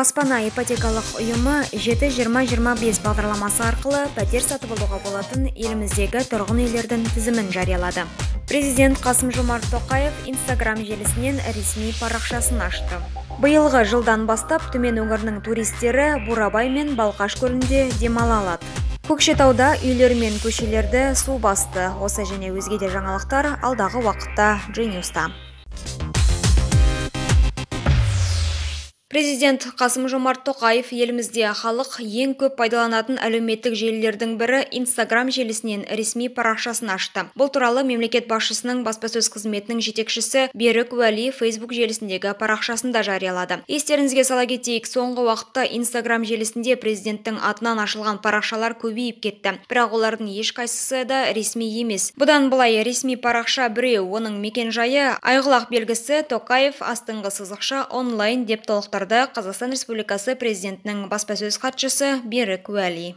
баспана ипотекалық ұйымы 7-20-25 бағдарламасы арқылы пәтер сатып алуға болатын еліміздегі тұрғын үйлердің тізімін жариялады президент қасым жомарт тоқаев инстаграм желісінен ресми парақшасын ашты биылғы жылдан бастап түмен өңірінің туристері бурабай мен балқаш көлінде демала алады көкшетауда үйлер мен көшелерді су басты осы және өзге де жаңалықтар алдағы уақытта джей президент қасым жомарт тоқаев елімізде халық ең көп пайдаланатын әлеуметтік желілердің бірі инстаграм желісінен ресми парақшасын ашты бұл туралы мемлекет басшысының баспасөз қызметінің жетекшісі берік уәли Facebook желісіндегі парақшасында жариялады естеріңізге сала кетейік соңғы уақытта инстаграм желісінде президенттің атынан ашылған парақшалар көбейіп кетті бірақ олардың ешқайсысы да ресми емес бұдан былай ресми парақша біреу оның мекенжайы айғылақ белгісі тоқаев астыңғы сызықша онлайн деп толықтырды Қазақстан Республикасы президентінің баспасөз хатшысы Берік Уәли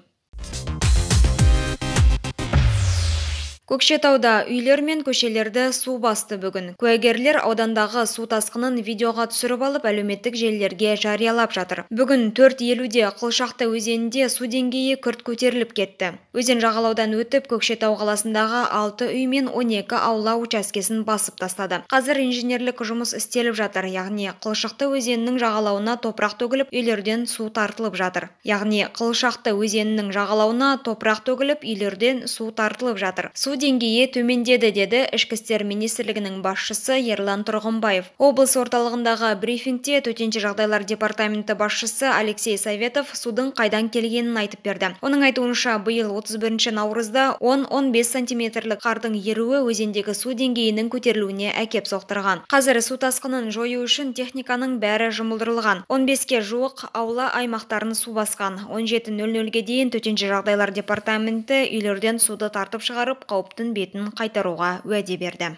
көкшетауда үйлер мен көшелерді су басты бүгін куәгерлер аудандағы су тасқынын видеоға түсіріп алып әлеуметтік желілерге жариялап жатыр бүгін төрт елуде қылшақты өзенінде су деңгейі күрт көтеріліп кетті өзен жағалаудан өтіп көкшетау қаласындағы 6 үй мен 12 аула учаскесін басып тастады қазір инженерлік жұмыс істеліп жатыр яғни қылшақты өзенінің жағалауына топырақ төгіліп үйлерден су тартылып жатыр яғни қылшақты өзенінің жағалауына топырақ төгіліп үйлерден су тартылып жатыр су деңгейі төмендеді деді ішкі істер министрлігінің басшысы ерлан тұрғымбаев облыс орталығындағы брифингте төтенше жағдайлар департаменті басшысы алексей советов судың қайдан келгенін айтып берді оның айтуынша биыл 31 наурызда 10-15 сантиметрлік қардың еруі өзендегі су деңгейінің көтерілуіне әкеп соқтырған қазір су тасқынын жою үшін техниканың бәрі жұмылдырылған 15-ке жуық аула аймақтарын су басқан 17.00-ге дейін төтенше жағдайлар департаменті үйлерден суды тартып шығарып қауіп қауіптің бетін қайтаруға уәде берді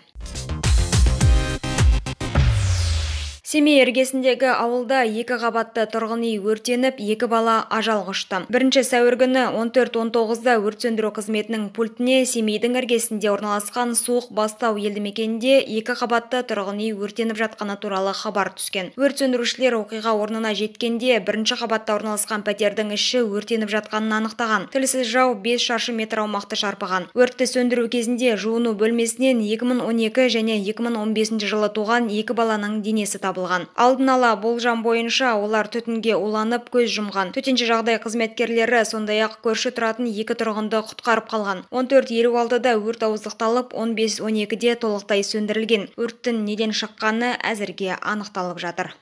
семей іргесіндегі ауылда екі қабатты тұрғын үй өртеніп екі бала ажал құшты бірінші сәуір күні 14 он да өрт сөндіру қызметінің пультіне семейдің іргесінде орналасқан суық бастау елді мекенінде екі қабатты тұрғын үй өртеніп жатқаны туралы хабар түскен өрт сөндірушілер оқиға орнына жеткенде бірінші қабатта орналасқан пәтердің іші өртеніп жатқанын анықтаған тілсіз жау 5 шаршы метр аумақты шарпыған өртті сөндіру кезінде жуыну бөлмесінен 2012 және 2015 жылы туған екі баланың денесі табылған алдын ала болжам бойынша олар түтінге уланып көз жұмған төтенше жағдай қызметкерлері сондай-ақ көрші тұратын екі тұрғынды құтқарып қалған 14.56-да өрт ауыздықталып 15.12-де толықтай сөндірілген өрттің неден шыққаны әзірге анықталып жатыр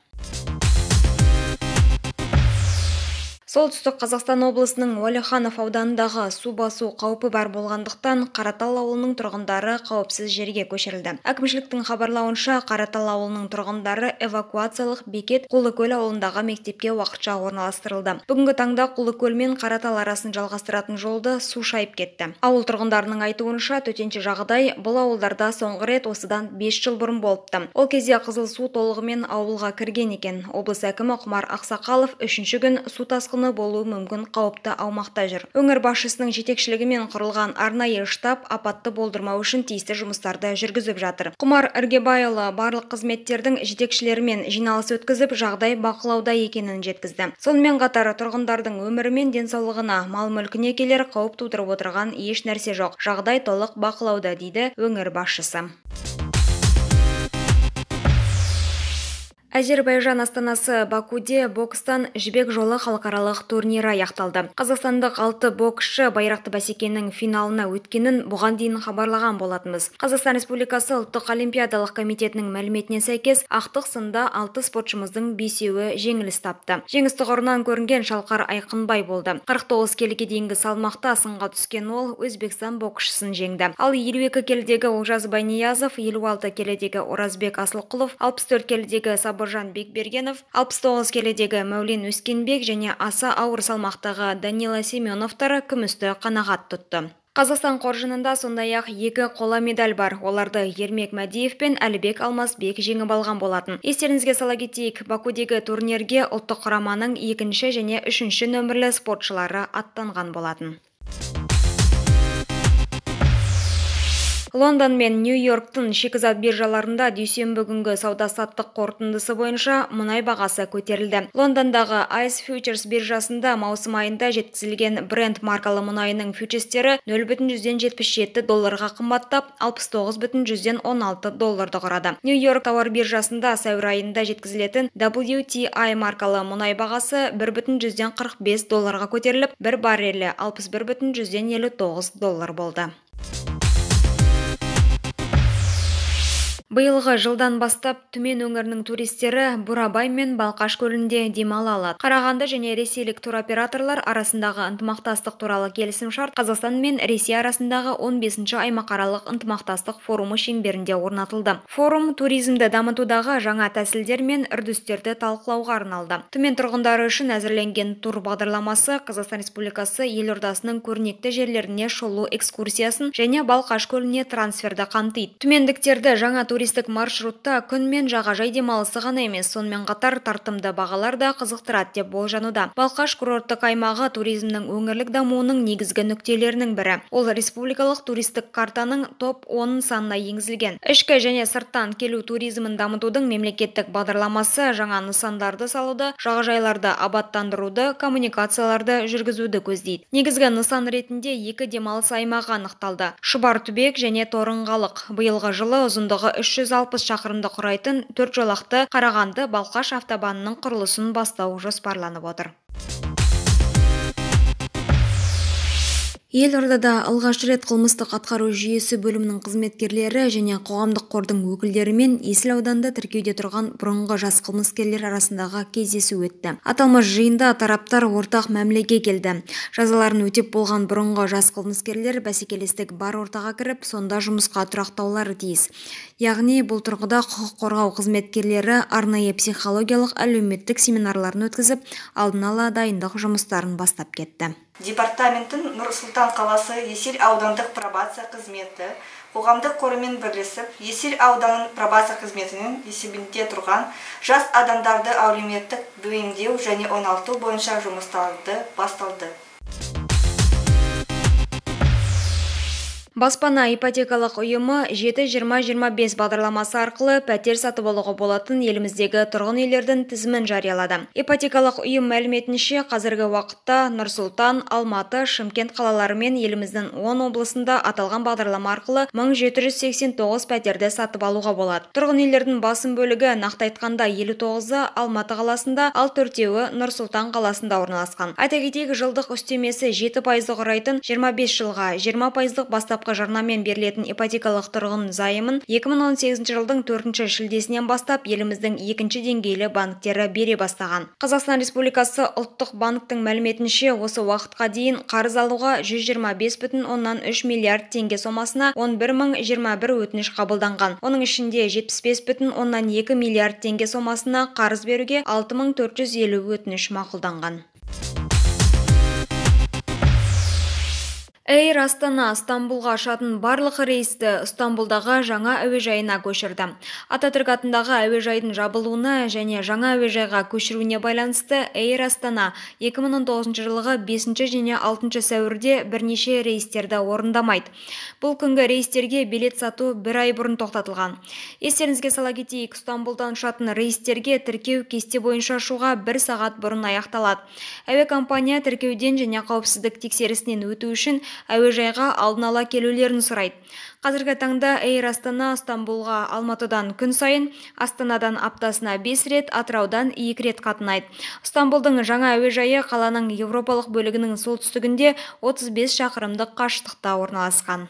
солтүстік қазақстан облысының уәлиханов ауданындағы су басу қаупі бар болғандықтан қаратал ауылының тұрғындары қауіпсіз жерге көшірілді әкімшіліктің хабарлауынша қаратал ауылының тұрғындары эвакуациялық бекет құлыкөл ауылындағы мектепке уақытша орналастырылды бүгінгі таңда құлыкөл мен қаратал арасын жалғастыратын жолды су шайып кетті ауыл тұрғындарының айтуынша төтенше жағдай бұл ауылдарда соңғы рет осыдан 5 жыл бұрын болыпты ол кезде қызыл су толығымен ауылға кірген екен облыс әкімі құмар ақсақалов үшінші күн су тасқыны болуы мүмкін қауіпті аумақта жүр өңір басшысының жетекшілігімен құрылған арнайы штаб апатты болдырмау үшін тиісті жұмыстарды жүргізіп жатыр құмар іргебайұлы барлық қызметтердің жетекшілерімен жиналыс өткізіп жағдай бақылауда екенін жеткізді сонымен қатар тұрғындардың өмірі мен денсаулығына мал мүлкіне келер қауіп тудырып отырған еш нәрсе жоқ жағдай толық бақылауда дейді өңір басшысы әзербайжан астанасы бакуде бокстан жібек жолы халықаралық турнирі аяқталды қазақстандық алты боксшы байрақты бәсекенің финалына өткенін бұған дейін хабарлаған болатынбыз қазақстан республикасы ұлттық олимпиадалық комитетінің мәліметіне сәйкес ақтық сында алты спортшымыздың бесеуі жеңіліс тапты жеңіс тұғырынан көрінген шалқар айқынбай болды 49 келіге дейінгі салмақта сынға түскен ол өзбекстан боксшысын жеңді ал елу екі келідегі олжас байниязов елу алты келідегі оразбек асылқұлов алпыс төрт келідегі сабыр бауыржан бекбергенов 69 келедегі келідегі мәулен өскенбек және аса ауыр салмақтағы данила семеновтар күмісті қанағат тұтты Қазақстан қоржынында сондай-ақ екі қола медаль бар. Оларды Ермек Мәдиев пен Әлібек Алмасбек жеңіп алған болатын. Естеріңізге сала кетейік, Бакудегі турнирге ұлттық құраманың екінші және үшінші нөмірлі спортшылары аттанған болатын. лондон мен нью йорктың шикізат биржаларында дүйсенбі күнгі сауда саттық қорытындысы бойынша мұнай бағасы көтерілді лондондағы Ice Futures биржасында маусым айында жеткізілген бренд маркалы мұнайының фьючерстері нөл долларға қымбаттап 69,16 долларды құрады нью йорк тауар биржасында сәуір айында жеткізілетін WTI маркалы мұнай бағасы бір долларға көтеріліп бір баррелі алпыс доллар болды биылғы жылдан бастап түмен өңірінің туристері бурабай мен балқаш көлінде демала алады қарағанды және ресейлік туроператорлар арасындағы ынтымақтастық туралы келісім шарт қазақстан мен ресей арасындағы 15-ші аймақаралық ынтымақтастық форумы шеңберінде орнатылды форум туризмді дамытудағы жаңа тәсілдер мен үрдістерді талқылауға арналды түмен тұрғындары үшін әзірленген тур бағдарламасы қазақстан республикасы елордасының көрнекті жерлеріне шолу экскурсиясын және балқаш көліне трансферді қамтиды түмендіктерді жаңа туристік маршрутта күн мен жағажай демалысы ғана емес сонымен қатар тартымды бағалар да қызықтырады деп болжануда балқаш курорттық аймағы туризмнің өңірлік дамуының негізгі нүктелерінің бірі ол республикалық туристік картаның топ он санына енгізілген ішкі және сырттан келу туризмін дамытудың мемлекеттік бағдарламасы жаңа нысандарды салуды жағажайларды абаттандыруды коммуникацияларды жүргізуді көздейді негізгі нысан ретінде екі демалыс аймағы анықталды түбек және торынғалық биылғы жылы ұзындығы үш 360 шақырымды құрайтын төрт жолақты Қарағанды Балқаш автобанының құрылысын бастау жоспарланып отыр елордада алғаш рет қылмыстық атқару жүйесі бөлімінің қызметкерлері және қоғамдық қордың өкілдерімен есіл ауданында тіркеуде тұрған бұрынғы жас қылмыскерлер арасындағы кездесу өтті аталмыш жиында тараптар ортақ мәмілеге келді жазаларын өтеп болған бұрынғы жас қылмыскерлер бәсекелестік бар ортаға кіріп сонда жұмысқа тұрақтаулары тиіс яғни бұл тұрғыда құқық қорғау қызметкерлері арнайы психологиялық әлеуметтік семинарларын өткізіп алдын ала дайындық жұмыстарын бастап кетті Департаментін нұр сұлтан қаласы есіл аудандық пробация қызметі қоғамдық қорымен бірлесіп есіл ауданының пробация қызметінің есебінде тұрған жас адамдарды әлеуметтік бейімдеу және оңалту бойынша жұмыстарды басталды баспана ипотекалық ұйымы 7-20-25 бағдарламасы арқылы пәтер сатып алуға болатын еліміздегі тұрғын үйлердің тізімін жариялады ипотекалық ұйым мәліметінше қазіргі уақытта нұр сұлтан алматы шымкент қалалары мен еліміздің 10 облысында аталған бағдарлама арқылы 1789 пәтерді сатып алуға болады тұрғын үйлердің басым бөлігі нақты айтқанда 59-ы алматы қаласында ал төртеуі нұр сұлтан қаласында орналасқан айта кетейік жылдық үстемесі жеті пайызды құрайтын 25 жылға 20 пайыздық бастап бастапқы жарнамен берілетін ипотекалық тұрғын займын 2018 жылдың 4 шілдесінен бастап еліміздің екінші деңгейлі банктері бере бастаған қазақстан республикасы ұлттық банктің мәліметінше осы уақытқа дейін қарыз алуға 125 бүтін оннан 3 миллиард теңге сомасына 11021 өтініш қабылданған оның ішінде 75 бүтін оннан екі миллиард теңге сомасына қарыз беруге 6450 өтініш мақұлданған эйр астана стамбулға ұшатын барлық рейсті стамбулдағы жаңа әуежайына көшірді ататүрк атындағы әуежайдың жабылуына және жаңа әуежайға көшіруіне байланысты эйр астана 2019 жылғы 5 және 6 сәуірде бірнеше рейстерді орындамайды бұл күнгі рейстерге билет сату бір ай бұрын тоқтатылған естеріңізге сала кетейік стамбулдан ұшатын рейстерге тіркеу кесте бойынша бір сағат бұрын аяқталады әуе компания тіркеуден және қауіпсіздік тексерісінен өту үшін әуежайға алдын ала келулерін сұрайды қазіргі таңда эйр астана стамбулға алматыдан күн сайын астанадан аптасына бес рет атыраудан екі рет қатынайды стамбулдың жаңа әуежайы қаланың еуропалық бөлігінің солтүстігінде 35 шақырымдық қашықтықта орналасқан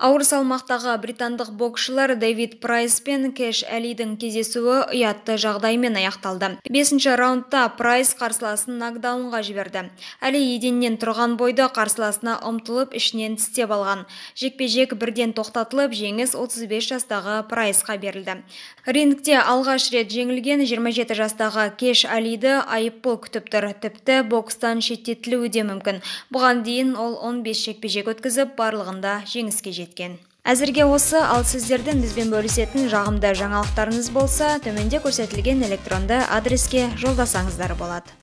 ауыр салмақтағы британдық боксшылар дэвид прайс пен кэш әлидің кезесуі ұятты жағдаймен аяқталды 5 бесінші раундта прайс қарсыласын нокдаунға жіберді әли еденнен тұрған бойды қарсыласына ұмтылып ішінен тістеп алған жекпе жек бірден тоқтатылып жеңіс 35 жастағы прайсқа берілді рингте алғаш рет жеңілген 27 жастағы кеш әлиді айыппұл күтіп тұр тіпті бокстан шеттетілуі де мүмкін бұған дейін ол 15 жекпе жек өткізіп барлығында жеңіске жетті еткен әзірге осы ал сіздердің бізбен бөлісетін жағымды жаңалықтарыңыз болса төменде көрсетілген электронды адреске жолдасаңыздар болады